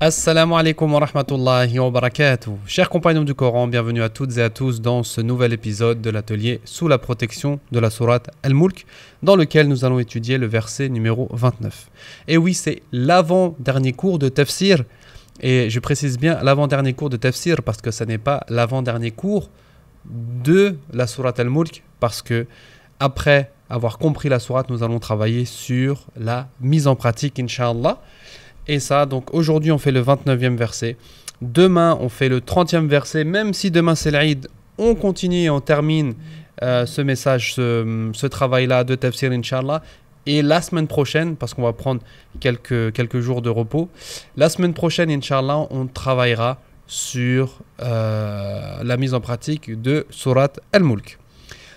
Assalamu alaikum wa rahmatullahi wa barakatuh. Chers compagnons du Coran, bienvenue à toutes et à tous dans ce nouvel épisode de l'atelier Sous la protection de la sourate Al-Mulk, dans lequel nous allons étudier le verset numéro 29. Et oui, c'est l'avant-dernier cours de tafsir. Et je précise bien l'avant-dernier cours de tafsir parce que ce n'est pas l'avant-dernier cours de la sourate Al-Mulk, parce que après avoir compris la sourate, nous allons travailler sur la mise en pratique, inshallah et ça. Donc aujourd'hui, on fait le 29e verset. Demain, on fait le 30e verset. Même si demain, c'est l'Aïd, on continue et on termine euh, ce message, ce, travail-là de Tafsir, Inch'Allah. Et la semaine prochaine, parce qu'on va prendre quelques, quelques jours de repos, la semaine prochaine, Inch'Allah, on travaillera sur euh, la mise en pratique de Surat Al-Mulk.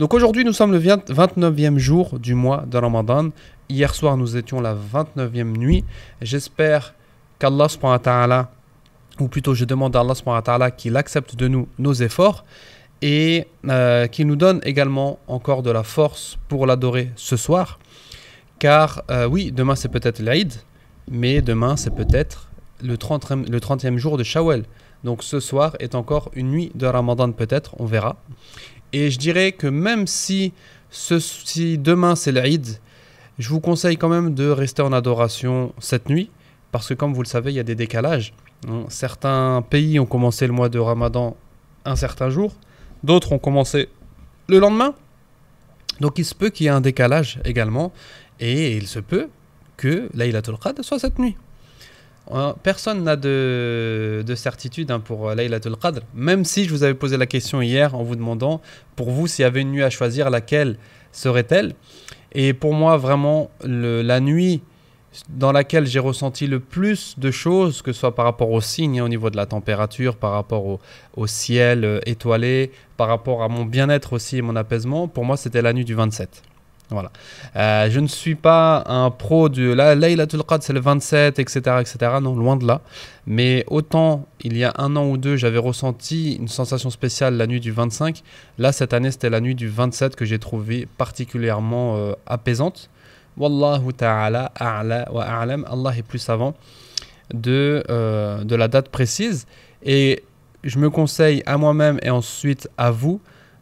Donc aujourd'hui, nous sommes le 29e jour du mois de Ramadan. Hier soir, nous étions la 29e nuit. J'espère qu'Allah subhanahu ou plutôt je demande à Allah subhanahu qu'il accepte de nous nos efforts et euh, qu'il nous donne également encore de la force pour l'adorer ce soir. Car euh, oui, demain c'est peut-être l'Aïd, mais demain c'est peut-être le, 30e, le 30e jour de Shawwal. Donc ce soir est encore une nuit de Ramadan peut-être, on verra. Et je dirais que même si, ce, demain c'est l'Aïd, je vous conseille quand même de rester en adoration cette nuit, parce que comme vous le savez, il y a des décalages. Hein, certains pays ont commencé le mois de Ramadan un certain jour, d'autres ont commencé le lendemain. Donc il se peut qu'il y ait un décalage également, et il se peut que al Qadr soit cette nuit. Euh, personne n'a de, certitude hein, pour euh, Laylatul Qadr. Même si je vous avais posé la question hier en vous demandant pour vous s'il y avait une nuit à choisir, laquelle serait-elle Et pour moi, vraiment, la nuit dans laquelle j'ai ressenti le plus de choses, que ce soit par rapport aux signes, hein, au niveau de la température, par rapport au, ciel euh, étoilé, par rapport à mon bien-être aussi et mon apaisement, pour moi, c'était la nuit du 27. Voilà. Euh, je ne suis pas un pro du la Laylatul Qadr, c'est le 27, etc., etc. Non, loin de là. Mais autant il y a un an ou deux, j'avais ressenti une sensation spéciale la nuit du 25. Là, cette année, c'était la nuit du 27 que j'ai trouvé particulièrement euh, apaisante. Wallahu ta'ala a'la wa a'lam. Allah est plus savant de, euh, de la date précise. Et je me conseille à moi-même et ensuite à vous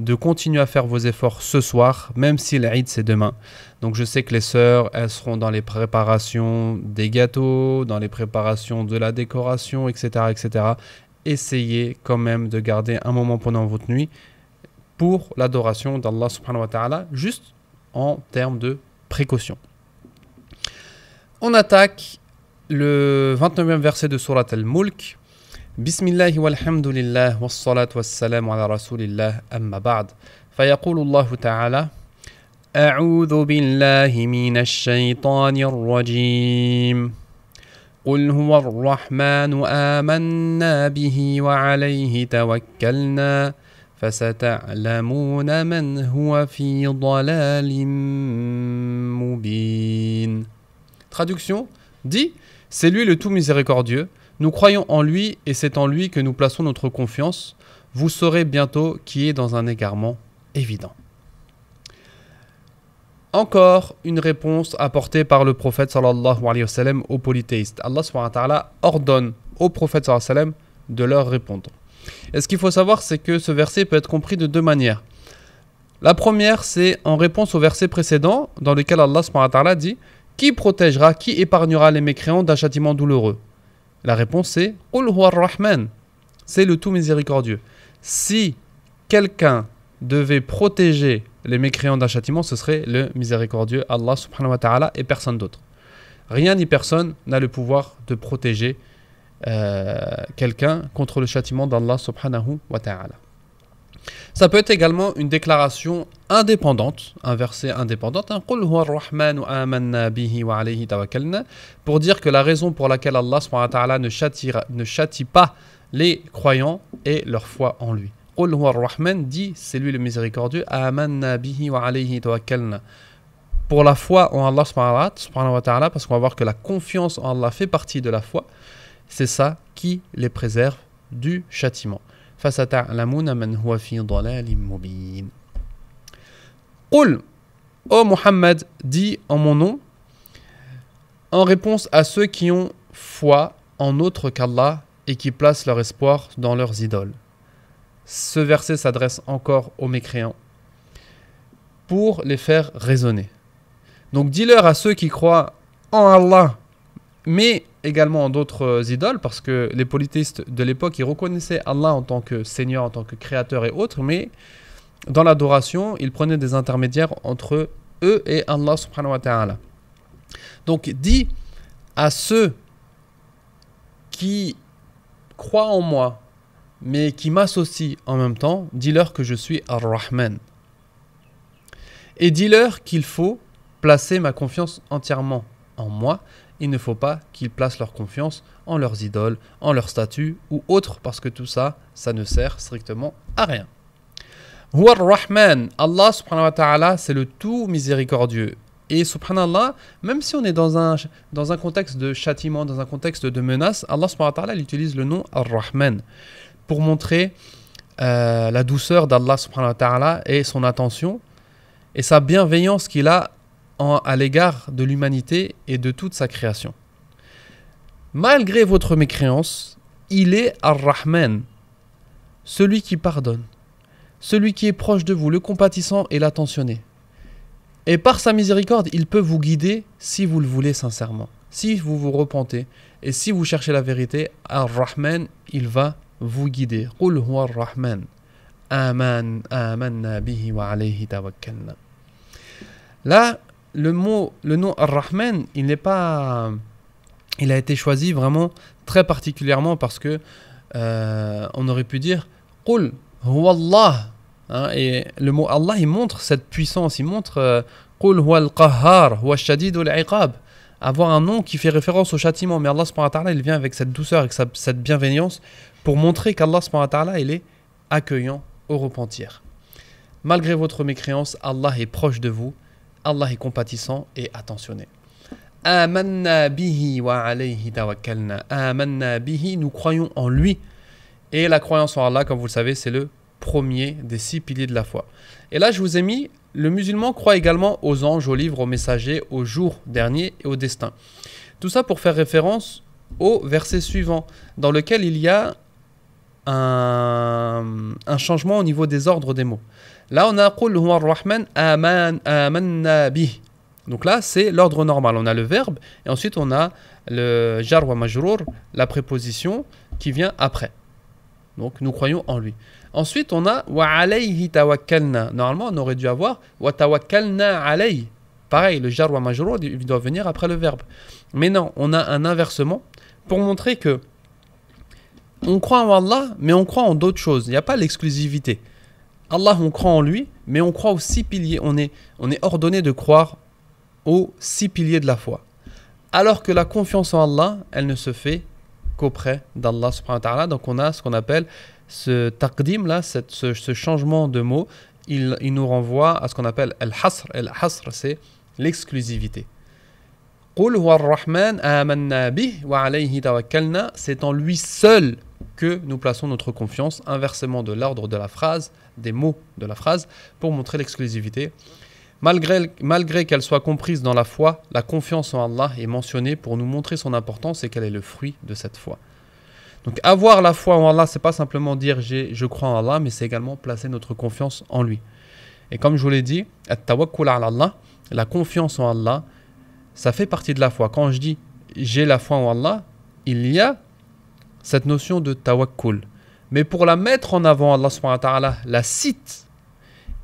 de continuer à faire vos efforts ce soir, même si l'Aïd c'est demain. Donc je sais que les sœurs, elles seront dans les préparations des gâteaux, dans les préparations de la décoration, etc. etc. Essayez quand même de garder un moment pendant votre nuit pour l'adoration d'Allah subhanahu wa ta'ala, juste en termes de précaution. On attaque le 29e verset de Surat al-Mulk. بسم الله والحمد لله والصلاة والسلام على رسول الله أما بعد فيقول الله تعالى أعوذ بالله من الشيطان الرجيم قل هو الرحمن آمنا به وعليه توكلنا فستعلمون من هو في ضلال مبين Traduction dit C'est lui le tout miséricordieux Nous croyons en lui et c'est en lui que nous plaçons notre confiance. Vous saurez bientôt qui est dans un égarement évident. Encore une réponse apportée par le prophète sallallahu alayhi wa sallam aux polythéistes. Allah subhanahu wa ordonne au prophète sallallahu alayhi wa de leur répondre. Et ce qu'il faut savoir, c'est que ce verset peut être compris de deux manières. La première, c'est en réponse au verset précédent, dans lequel Allah subhanahu wa dit Qui protégera, qui épargnera les mécréants d'un châtiment douloureux la réponse est Rahman. C'est le tout miséricordieux. Si quelqu'un devait protéger les mécréants d'un châtiment, ce serait le miséricordieux Allah subhanahu wa ta'ala et personne d'autre. Rien ni personne n'a le pouvoir de protéger euh, quelqu'un contre le châtiment d'Allah subhanahu wa ta'ala. Ça peut être également une déclaration indépendante, un verset indépendante, pour dire que la raison pour laquelle Allah ne châtie, ne châtie pas les croyants est leur foi en lui. Qul dit, c'est lui le miséricordieux, pour la foi en Allah parce qu'on va voir que la confiance en Allah fait partie de la foi, c'est ça qui les préserve du châtiment. فستعلمون من هو في ضلال مبين قل Ô Mohammed, dis en mon nom, en réponse à ceux qui ont foi en autre qu'Allah et qui placent leur espoir dans leurs idoles. Ce verset s'adresse encore aux mécréants pour les faire raisonner. Donc dis-leur à ceux qui croient en Allah mais également d'autres euh, idoles, parce que les politistes de l'époque, ils reconnaissaient Allah en tant que Seigneur, en tant que Créateur et autres, mais dans l'adoration, ils prenaient des intermédiaires entre eux et Allah subhanahu wa ta'ala. Donc dis à ceux qui croient en moi, mais qui m'associent en même temps, dis-leur que je suis Ar-Rahman. Et dis-leur qu'il faut placer ma confiance entièrement en moi il ne faut pas qu'ils placent leur confiance en leurs idoles, en leurs statues ou autres, parce que tout ça, ça ne sert strictement à rien. Huwa Rahman, Allah subhanahu wa ta'ala, c'est le tout miséricordieux. Et subhanallah, même si on est dans un, dans un contexte de châtiment, dans un contexte de menace, Allah subhanahu wa ta'ala, il utilise le nom Ar-Rahman pour montrer euh, la douceur d'Allah subhanahu wa ta'ala et son attention et sa bienveillance qu'il a à l'égard de l'humanité et de toute sa création. Malgré votre mécréance, il est Ar-Rahman, celui qui pardonne, celui qui est proche de vous, le compatissant et l'attentionné. Et par sa miséricorde, il peut vous guider si vous le voulez sincèrement. Si vous vous repentez et si vous cherchez la vérité, Ar-Rahman, il va vous guider. Qul huwa Ar-Rahman. Aman, amanna bihi wa alayhi tawakkalna. Là, le mot, le nom Ar-Rahman, il n'est pas, il a été choisi vraiment très particulièrement parce que euh, on aurait pu dire Qul Huwallah. Hein, et le mot Allah, il montre cette puissance, il montre euh, Qul al Qahhar, Huwa Shadid Iqab. Avoir un nom qui fait référence au châtiment, mais Allah subhanahu wa il vient avec cette douceur, avec cette bienveillance pour montrer qu'Allah subhanahu wa il est accueillant au repentir. Malgré votre mécréance, Allah est proche de vous. Allah est compatissant et attentionné. Amanna bihi wa alayhi tawakkalna. Amanna bihi, nous croyons en lui. Et la croyance en Allah, comme vous le savez, c'est le premier des six piliers de la foi. Et là, je vous ai mis, le musulman croit également aux anges, aux livres, aux messagers, au jour dernier et au destin. Tout ça pour faire référence au verset suivant, dans lequel il y a un changement au niveau des ordres des mots. Là, on a Qul huwa rahman amanna Donc là, c'est l'ordre normal. On a le verbe et ensuite on a le jar wa la préposition qui vient après. Donc nous croyons en lui. Ensuite, on a wa alayhi tawakkalna. Normalement, on aurait dû avoir wa tawakkalna Pareil, le jar wa il doit venir après le verbe. Mais non, on a un inversement pour montrer que on croit en Allah, mais on croit en d'autres choses. Il n'y a pas l'exclusivité. Allah, on croit en lui, mais on croit aux six piliers. On est, ordonné de croire aux six piliers de la foi. Alors que la confiance en Allah, elle ne se fait qu'auprès d'Allah subhanahu Donc on a ce qu'on appelle ce taqdim là, ce, changement de mot, il, il nous renvoie à ce qu'on appelle al-hasr. Al-hasr, c'est l'exclusivité. C'est en lui seul que nous plaçons notre confiance, inversement de l'ordre de la phrase des mots de la phrase pour montrer l'exclusivité. Malgré, malgré qu'elle soit comprise dans la foi, la confiance en Allah est mentionnée pour nous montrer son importance et qu'elle est le fruit de cette foi. Donc avoir la foi en Allah, c'est pas simplement dire je crois en Allah, mais c'est également placer notre confiance en lui. Et comme je vous l'ai dit, la confiance en Allah, ça fait partie de la foi. Quand je dis j'ai la foi en Allah, il y a cette notion de tawakkul mais pour la mettre en avant, Allah subhanahu wa ta'ala la cite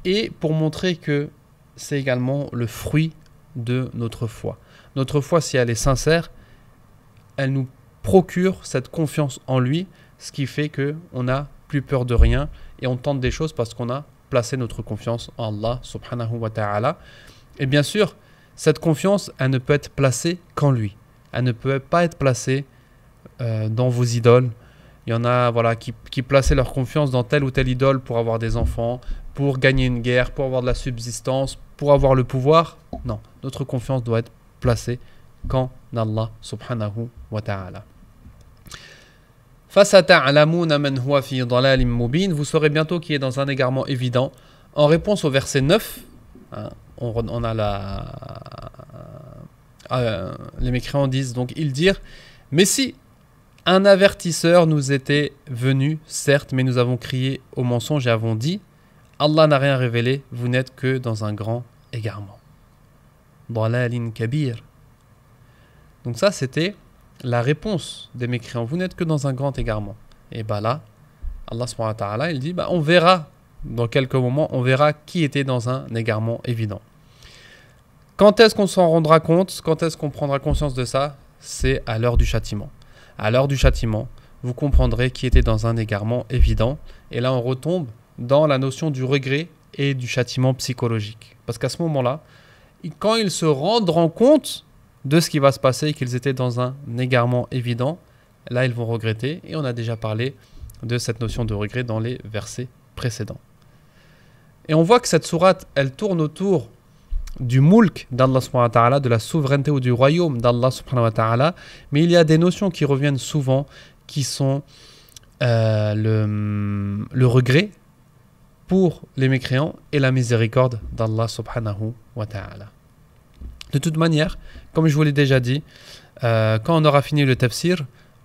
et pour montrer que c'est également le fruit de notre foi. Notre foi, si elle est sincère, elle nous procure cette confiance en lui, ce qui fait que on n'a plus peur de rien et on tente des choses parce qu'on a placé notre confiance en Allah subhanahu wa ta'ala. Et bien sûr, cette confiance, elle ne peut être placée qu'en lui. Elle ne peut pas être placée euh, dans vos idoles, il y en a voilà, qui, plaçaient leur confiance dans telle ou telle idole pour avoir des enfants, pour gagner une guerre, pour avoir de la subsistance, pour avoir le pouvoir. Non, notre confiance doit être placée qu'en Allah subhanahu wa ta'ala. Vous saurez bientôt qui est dans un égarement évident. En réponse au verset 9, hein, on, on, a la... Euh, les mécréants disent donc ils dirent, mais si un avertisseur nous était venu, certes, mais nous avons crié au mensonge et avons dit Allah n'a rien révélé, vous n'êtes que dans un grand égarement. Dalalin kabir. Donc, ça, c'était la réponse des mécréants. Vous n'êtes que dans un grand égarement. Et bah là, Allah subhanahu il dit bah, on verra dans quelques moments, on verra qui était dans un égarement évident. Quand est-ce qu'on s'en rendra compte Quand est-ce qu'on prendra conscience de ça C'est à l'heure du châtiment. À l'heure du châtiment, vous comprendrez qui était dans un égarement évident. Et là, on retombe dans la notion du regret et du châtiment psychologique. Parce qu'à ce moment-là, quand ils se rendront compte de ce qui va se passer et qu'ils étaient dans un égarement évident, là, ils vont regretter. Et on a déjà parlé de cette notion de regret dans les versets précédents. Et on voit que cette sourate, elle tourne autour du mulk d'Allah subhanahu wa ta'ala, de la souveraineté ou du royaume d'Allah subhanahu wa ta'ala, mais il y a des notions qui reviennent souvent qui sont euh, le, regret pour les mécréants et la miséricorde d'Allah subhanahu wa ta'ala. De toute manière, comme je vous l'ai déjà dit, euh, quand on aura fini le tafsir,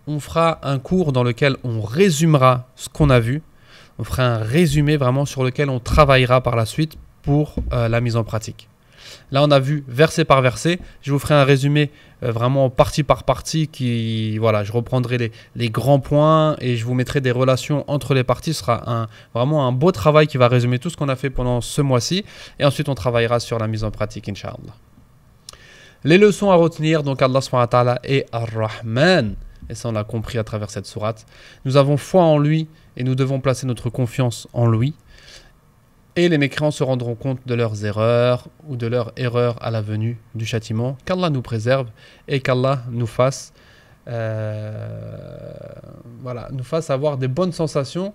on fera un cours dans lequel on résumera ce qu'on a vu. On fera un résumé vraiment sur lequel on travaillera par la suite pour euh, la mise en pratique. Là, on a vu verset par verset. Je vous ferai un résumé euh, vraiment partie par partie qui, voilà, je reprendrai les, les, grands points et je vous mettrai des relations entre les parties. Ce sera un, vraiment un beau travail qui va résumer tout ce qu'on a fait pendant ce mois-ci. Et ensuite, on travaillera sur la mise en pratique, Inch'Allah. Les leçons à retenir, donc Allah subhanahu et Ar-Rahman. Et ça, on l'a compris à travers cette sourate. Nous avons foi en lui et nous devons placer notre confiance en lui et les mécréants se rendront compte de leurs erreurs ou de leurs erreurs à la venue du châtiment. Qu'Allah nous préserve et qu'Allah nous fasse, euh, voilà, nous fasse avoir des bonnes sensations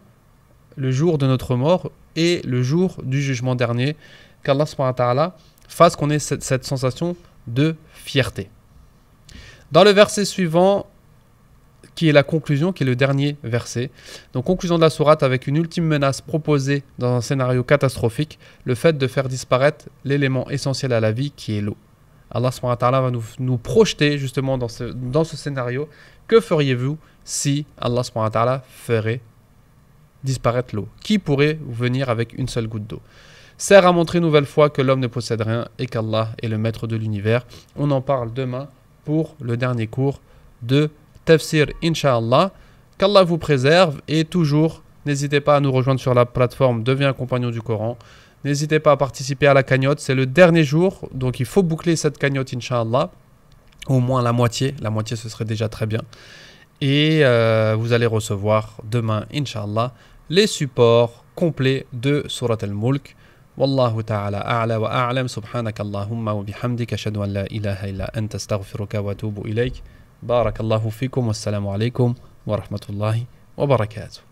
le jour de notre mort et le jour du jugement dernier. Qu'Allah fasse qu'on ait cette sensation de fierté. Dans le verset suivant, qui est la conclusion, qui est le dernier verset. Donc conclusion de la sourate avec une ultime menace proposée dans un scénario catastrophique, le fait de faire disparaître l'élément essentiel à la vie qui est l'eau. Allah va nous, nous projeter justement dans ce, dans ce scénario. Que feriez-vous si Allah ferait disparaître l'eau Qui pourrait venir avec une seule goutte d'eau Sert à montrer une nouvelle fois que l'homme ne possède rien et qu'Allah est le maître de l'univers. On en parle demain pour le dernier cours de Tafsir, Inch'Allah. Qu'Allah vous préserve et toujours, n'hésitez pas à nous rejoindre sur la plateforme Deviens compagnon du Coran. N'hésitez pas à participer à la cagnotte, c'est le dernier jour, donc il faut boucler cette cagnotte, inshallah Au moins la moitié, la moitié ce serait déjà très bien. Et euh, vous allez recevoir demain, inshallah les supports complets de Surat al-Mulk. anta wa بارك الله فيكم والسلام عليكم ورحمة الله وبركاته